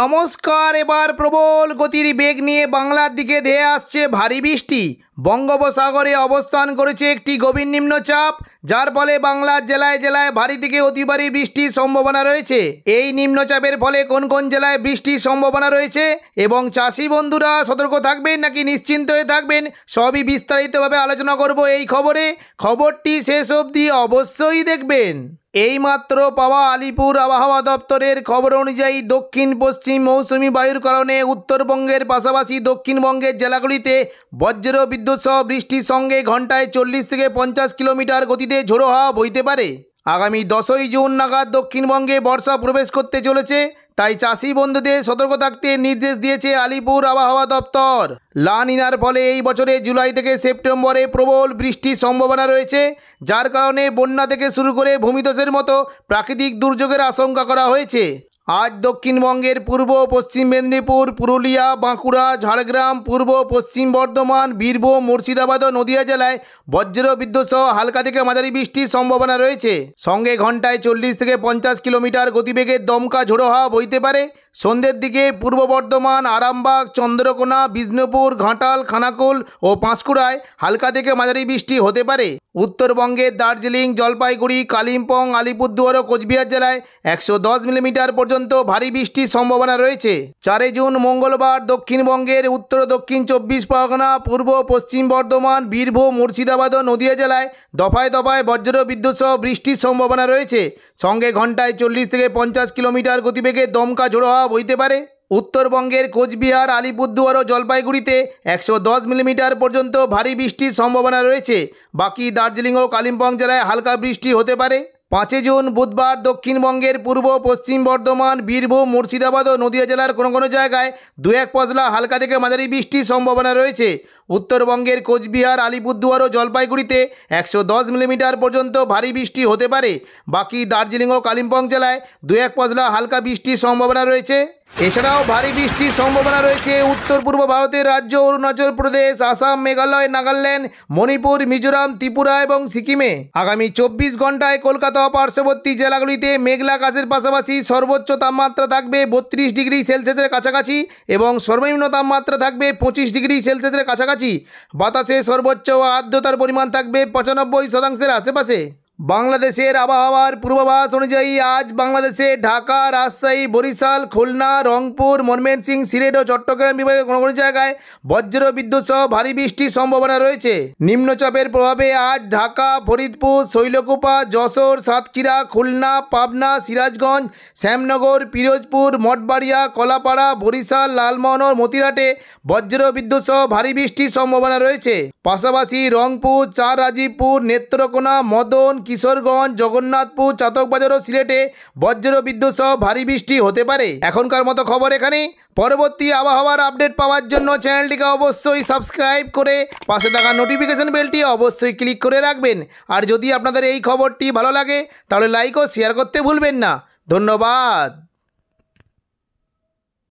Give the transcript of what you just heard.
নমস্কার এবার প্রবল গতির বেগ নিয়ে বাংলার দিকে ধেয়ে আসছে ভারী বৃষ্টি বঙ্গোপসাগরে অবস্থান করেছে একটি গভীর নিম্নচাপ যার ফলে বাংলার জেলায় জেলায় ভারী থেকে অতি ভারী বৃষ্টির সম্ভাবনা রয়েছে এই নিম্নচাপের ফলে কোন কোন জেলায় বৃষ্টির সম্ভাবনা রয়েছে এবং চাষি বন্ধুরা সতর্ক থাকবেন নাকি নিশ্চিন্ত হয়ে থাকবেন সবই বিস্তারিতভাবে আলোচনা করব এই খবরে খবরটি শেষ অবধি অবশ্যই দেখবেন এইমাত্র পাওয়া আলিপুর আবহাওয়া দপ্তরের খবর অনুযায়ী দক্ষিণ পশ্চিম মৌসুমি বায়ুর কারণে উত্তরবঙ্গের পাশাপাশি দক্ষিণবঙ্গের জেলাগুলিতে বজ্র বিদ্যুৎসহ বৃষ্টির সঙ্গে ঘন্টায় চল্লিশ থেকে পঞ্চাশ কিলোমিটার গতিতে ঝোড়ো হাওয়া বইতে পারে আগামী দশই জুন নাগাদ দক্ষিণবঙ্গে বর্ষা প্রবেশ করতে চলেছে তাই চাষি বন্ধুদের সতর্ক থাকতে নির্দেশ দিয়েছে আলিপুর আবহাওয়া দপ্তর লানিনার ফলে এই বছরে জুলাই থেকে সেপ্টেম্বরে প্রবল বৃষ্টির সম্ভাবনা রয়েছে যার কারণে বন্যা থেকে শুরু করে ভূমিধসের মতো প্রাকৃতিক দুর্যোগের আশঙ্কা করা হয়েছে আজ দক্ষিণবঙ্গের পূর্ব পশ্চিম মেদিনীপুর পুরুলিয়া বাঁকুড়া ঝাড়গ্রাম পূর্ব পশ্চিম বর্ধমান বীরভূম মুর্শিদাবাদ ও নদীয়া জেলায় বজ্র বিদ্যুৎ সহ হালকা থেকে মাঝারি বৃষ্টির সম্ভাবনা রয়েছে সঙ্গে ঘন্টায় চল্লিশ থেকে পঞ্চাশ কিলোমিটার গতিবেগের দমকা ঝোড়ো হাওয়া বইতে পারে সন্ধ্যের দিকে পূর্ব বর্ধমান আরামবাগ চন্দ্রকোনা বিষ্ণুপুর ঘাটাল খানাকুল ও পাঁশকুড়ায় হালকা থেকে মাঝারি বৃষ্টি হতে পারে উত্তরবঙ্গের দার্জিলিং জলপাইগুড়ি কালিম্পং আলিপুরদুয়ার ও কোচবিহার জেলায় একশো দশ মিলিমিটার পর্যন্ত ভারী বৃষ্টির সম্ভাবনা রয়েছে চারে জুন মঙ্গলবার দক্ষিণবঙ্গের উত্তর দক্ষিণ চব্বিশ পরগনা পূর্ব পশ্চিম বর্ধমান বীরভূম মুর্শিদাবাদ ও নদিয়া জেলায় দফায় দফায় বজ্র বিদ্যুৎ সহ বৃষ্টির সম্ভাবনা রয়েছে সঙ্গে ঘন্টায় চল্লিশ থেকে পঞ্চাশ কিলোমিটার গতিবেগে দমকা জোড়ো বইতে পারে উত্তরবঙ্গের কোচবিহার আলিপুরদুয়ার ও জলপাইগুড়িতে একশো দশ মিলিমিটার পর্যন্ত ভারী বৃষ্টির সম্ভাবনা রয়েছে বাকি দার্জিলিং ও কালিম্পং জেলায় হালকা বৃষ্টি হতে পারে পাঁচই জুন বুধবার দক্ষিণবঙ্গের পূর্ব পশ্চিম বর্ধমান বীরভূম মুর্শিদাবাদ ও নদীয়া জেলার কোনো কোনো জায়গায় দু এক পশলা হালকা থেকে মাঝারি বৃষ্টির সম্ভাবনা রয়েছে উত্তরবঙ্গের কোচবিহার আলিপুরদুয়ার ও জলপাইগুড়িতে একশো দশ মিলিমিটার পর্যন্ত ভারী বৃষ্টি হতে পারে বাকি দার্জিলিং ও কালিম্পং জেলায় দু এক পশলা হালকা বৃষ্টির সম্ভাবনা রয়েছে এছাড়াও ভারী বৃষ্টির সম্ভাবনা রয়েছে উত্তর পূর্ব ভারতের রাজ্য অরুণাচল প্রদেশ আসাম মেঘালয় নাগাল্যান্ড মণিপুর মিজোরাম ত্রিপুরা এবং সিকিমে আগামী চব্বিশ ঘন্টায় কলকাতা পার্শ্ববর্তী জেলাগুলিতে মেঘলা আকাশের পাশাপাশি সর্বোচ্চ তাপমাত্রা থাকবে বত্রিশ ডিগ্রি সেলসিয়াসের কাছাকাছি এবং সর্বনিম্ন তাপমাত্রা থাকবে পঁচিশ ডিগ্রি সেলসিয়াসের কাছাকাছি বাতাসে সর্বোচ্চ আর্দ্রতার পরিমাণ থাকবে পঁচানব্বই শতাংশের আশেপাশে বাংলাদেশের আবহাওয়ার পূর্বাভাস অনুযায়ী আজ বাংলাদেশে ঢাকা রাজশাহী বরিশাল খুলনা রংপুর মনমেনসিং সিলেট ও চট্টগ্রাম বিভাগের কোনো কোনো জায়গায় বজ্র বিদ্যুৎ সহ ভারী বৃষ্টির সম্ভাবনা রয়েছে নিম্নচাপের প্রভাবে আজ ঢাকা ফরিদপুর শৈলকুপা যশোর সাতক্ষীরা খুলনা পাবনা সিরাজগঞ্জ শ্যামনগর পিরোজপুর মঠবাড়িয়া কলাপাড়া বরিশাল লালমোহন ও মতিরাটে বজ্র বিদ্যুৎ সহ ভারী বৃষ্টির সম্ভাবনা রয়েছে পাশাপাশি রংপুর চার রাজীবপুর নেত্রকোনা মদন কিশোরগঞ্জ জগন্নাথপুর চাতকবাজার ও সিলেটে বজ্র বিদ্যুৎ সহ ভারী বৃষ্টি হতে পারে এখনকার মতো খবর এখানে পরবর্তী আবহাওয়ার আপডেট পাওয়ার জন্য চ্যানেলটিকে অবশ্যই সাবস্ক্রাইব করে পাশে থাকা নোটিফিকেশান বেলটি অবশ্যই ক্লিক করে রাখবেন আর যদি আপনাদের এই খবরটি ভালো লাগে তাহলে লাইক ও শেয়ার করতে ভুলবেন না ধন্যবাদ